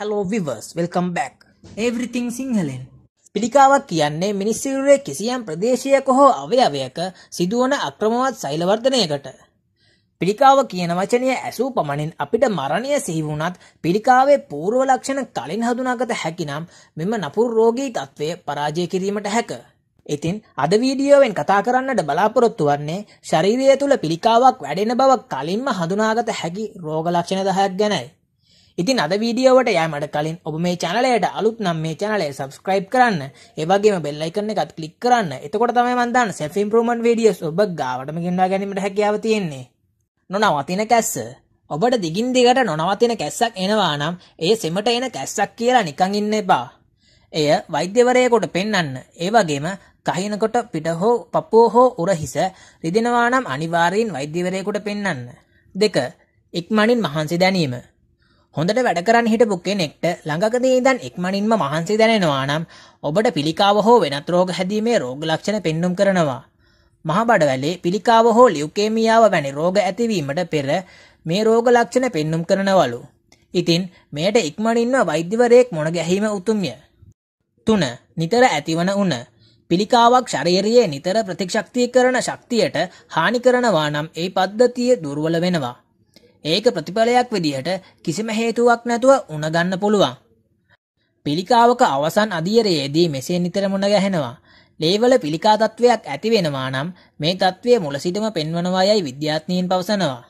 Hello viewers welcome back everything සිංහලෙන් පිළිකාවක් කියන්නේ මිනිස්සුරේ කිසියම් ප්‍රදේශයක හෝ අවයවයක සිදුවන අක්‍රමවත් සෛලවර්ධනයකට පිළිකාව කියන වචනය ඇසූ පමණින් අපිට මරණය සිහි වුණත් පිළිකාවේ පූර්ව ලක්ෂණ කලින් හඳුනාගත හැකිනම් මෙම නපුරු රෝගී තත්ත්වය පරාජය කිරීමට හැක. ඉතින් අද වීඩියෝවෙන් කතා කරන්නට බලාපොරොත්තු වන්නේ ශරීරය තුළ පිළිකාවක් වැඩෙන බව කලින්ම හඳුනාගත හැකි රෝග ලක්ෂණ 10ක් ගැනයි. ඉතින් අද වීඩියෝවට යෑමට කලින් ඔබ මේ චැනලයට අලුත් නම් මේ චැනලේ සබස්ක්‍රයිබ් කරන්න ඒවගේම බෙල්ලයිකන්න එකත් කලික් කරන්න එතකොට තමයි මන්දන්න සැෆිම් ප්‍රමන් වීඩියස් ඔබ ගාවටම ගෙන්වා ගැනීමට හැකියාව තියෙන්නේ නොනවතින කැස්ස ඔබට දිගින් දිගට නොනවතින කැස්සක් එනවා නම් ඒ සෙමට එන කැස්සක් කියලා නිකං ඉන්න එපා එය වෛද්‍යවරයකොට පෙන්වන්න ඒවගේම කහිනකොට පිට හෝ පපුෝ හෝ උරහිස රිදෙනවා නම් අනිවාරයෙන් වෛද්‍යවරයකුට පෙන්වන්න දෙක ඉක්මනින් මහන්සි දැනීම හොඳට වැඩ කරන්න හිටපු කෙනෙක්ට ළඟකදී ඉඳන් ඉක්මනින්ම මහන්සි දැනෙනවා නම් ඔබට පිළිකාව හෝ වෙනත් රෝග හැදීමේ රෝග ලක්ෂණ පෙන්눔 කරනවා. මහබඩවැලේ පිළිකාව හෝ ලියුකේමියාව වැනි රෝග ඇතිවීමට පෙර මේ රෝග ලක්ෂණ පෙන්눔 කරනවලු. ඉතින් මෙයට ඉක්මනින්ම වෛද්‍යවරයෙක් මොන ගැහිම උතුම්ය. තුන නිතර ඇතිවන උන. පිළිකාවක් ශරීරයේ නිතර ප්‍රතික්ෂක්තිය කරන ශක්තියට හානි කරනවා නම් ඒ පද්ධතිය දුර්වල වෙනවා. ඒක ප්‍රතිඵලයක් විදිහට කිසිම හේතුවක් නැතුව උණගන්න පුළුවන්. පිළිකාවක අවසන් අධියරයේදී මෙසේ නිතර මුණ ගැහෙනවා. ලේවල පිළිකා තත්වයක් ඇති වෙනවා නම් මේ තත්වය මුල සිටම පෙන්වනවා යයි විද්‍යාඥයින් පවසනවා.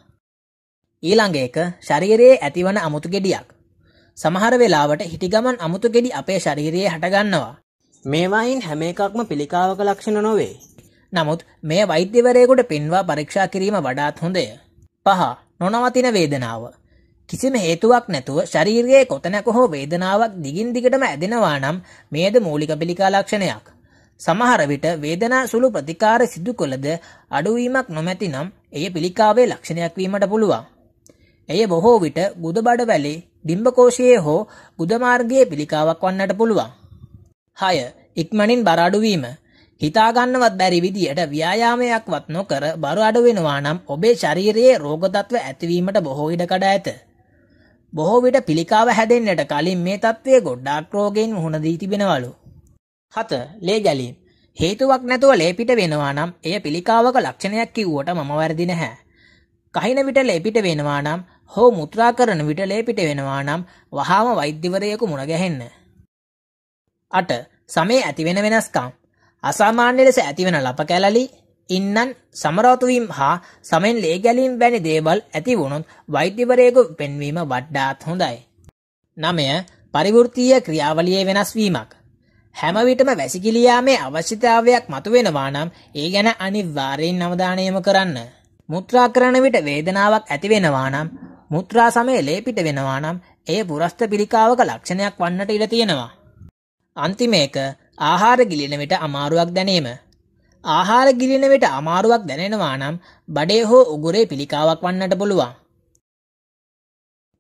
ඊළඟ එක ශරීරයේ ඇතිවන අමුතු ගෙඩියක්. සමහර වෙලාවට හිටිගමන් අමුතු ගෙඩි අපේ ශරීරයේ හටගන්නවා. මේවායින් හැම එකක්ම පිළිකාවක ලක්ෂණ නොවේ. නමුත් මේ වෛද්‍යවරයෙකුට පෙන්වා පරීක්ෂා කිරීම වඩාත් හොඳය. පහ නොනවතින වේදනාව. කිසිම හේතුවක් නැතුව ශරීරයේ කොතැනක හෝ වේදනාවක් දිගින් දිගටම ඇදෙනවා නම් මේද මූලික පිළිකා ලක්ෂණයක්. සමහර විට වේදනා සුළු ප්‍රතිකාර සිදු කළද අඩුවීමක් නොමැතිනම් එය පිළිකාවේ ලක්ෂණයක් වීමට පුළුවන්. එය බොහෝ විට ගුදබඩ වැලේ ඩිම්බකෝෂයේ හෝ ගුදමාර්ගයේ පිළිකාවක් වන්නට පුළුවන්. 6. ඉක්මනින් බර අඩුවීම හිතාගන්නවත් බැරි විදියට ව්‍යායාමයක්වත් නොකර බරු අඩු වෙනවා නම් ඔබේ ශරීරයේ රෝගතත්ව ඇතිවීමට බොහෝ ඉඩකඩ ඇත. බොහෝ විට පිළිකාව හැදෙන්නට කලින් මේ තත්ත්වය ගොඩාක් රෝගයෙන් මුහුණ දී තිබෙනවලු. 7. ලේ ගැලීම්. හේතුවක් නැතුව ලේ පිට වෙනවා නම් එය පිළිකාවක ලක්ෂණයක් කිව්වට මම වැරදි නැහැ. කහින විට ලේ පිට වෙනවා නම් හෝ මුත්‍රා කරන විට ලේ පිට වෙනවා නම් වහාම වෛද්‍යවරයෙකු මුණ ගැහෙන්න. 8. සමේ ඇති වෙන වෙනස්කම්. අසාමාන්‍ය ලෙස ඇතිවන ලප කැලලි ඉන්නන් සමරෝතුවීම් හා සමෙන් ලේගැලීම් වැනි දේවල් ඇති වුණොත් වෛද්‍යවරයෙකු පෙන්වීම වඩ්ඩාත් හොඳයි. නමය පරිවෘතිය ක්‍රියාවලියේ වෙනස් වීමක්. හැමවිටම වැසිකිලියාමේ අවශ්‍යතාවයක් මතුවෙනවා නම් ඒ ගැන අනිවාර්යෙන් අවධානයම කරන්න. මුත්‍රා කරන විට වේදනාවක් ඇතිවෙනවා නම් මුත්‍රා සමය ලේපිට වෙනවා නම් ඒ පුරස්ත පිළිකාවක ලක්ෂණයක් වන්නට ඉඩ තියෙනවා. අන්තිමේක ආහාර ගිලින විට අමාරුවක් දැනීම. ආහාර ගිලින විට අමාරුවක් දැනෙනවා නම් බඩේ හෝ උගුරේ පිළිකාවක් වන්නට පුළුවන්.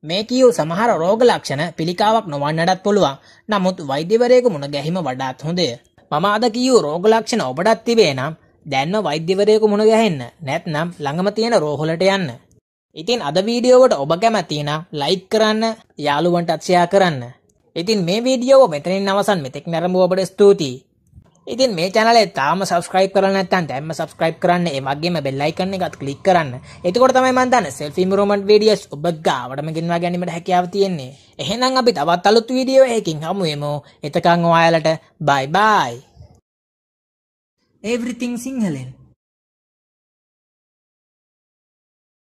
මේ කියූ සමහර රෝග ලක්ෂණ පිළිකාවක් නොවන්නටත් පුළුවන්. නමුත් වෛද්‍යවරයෙකු මුණ ගැහිම වඩාත් හොඳය. මම අද කියූ රෝග ලක්ෂණ ඔබටත් තිබේ නම් දැන්ම වෛද්‍යවරයෙකු මුණ ගැහෙන්න. නැත්නම් ළඟම තියෙන රෝහලට යන්න. ඉතින් අද වීඩියෝවට ඔබ කැමති නම් ලයික් කරන්න, යාළුවන්ටත් ෂෙයා කරන්න. ඉතින් මේ වීඩියෝ මෙතනින් අවසන් මෙතෙක් නැරඹුව ඔබට ස්තුතියි. ඉතින් මේ channel එක තාම subscribe කරලා නැත්නම් දැන්ම subscribe කරන්න ඒ වගේම bell icon එකත් click කරන්න. එතකොට තමයි මම දන්නේ self improvement videos ඔබ ගාවටම ගෙන්වා ගැනීමට හැකියාව තියෙන්නේ. එහෙනම් අපි තවත් අලුත් වීඩියෝ එකකින් හමු වෙමු. එතකන් ඔයාලට bye bye. everything සිංහලෙන්